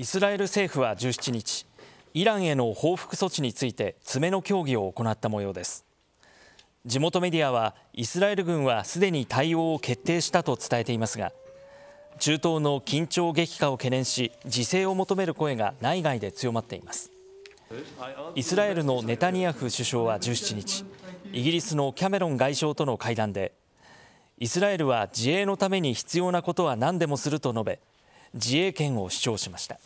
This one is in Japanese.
イスラエル政府は17日イランへの報復措置について詰めの協議を行った模様です地元メディアはイスラエル軍はすでに対応を決定したと伝えていますが中東の緊張激化を懸念し自制を求める声が内外で強まっていますイスラエルのネタニヤフ首相は17日イギリスのキャメロン外相との会談でイスラエルは自衛のために必要なことは何でもすると述べ自衛権を主張しました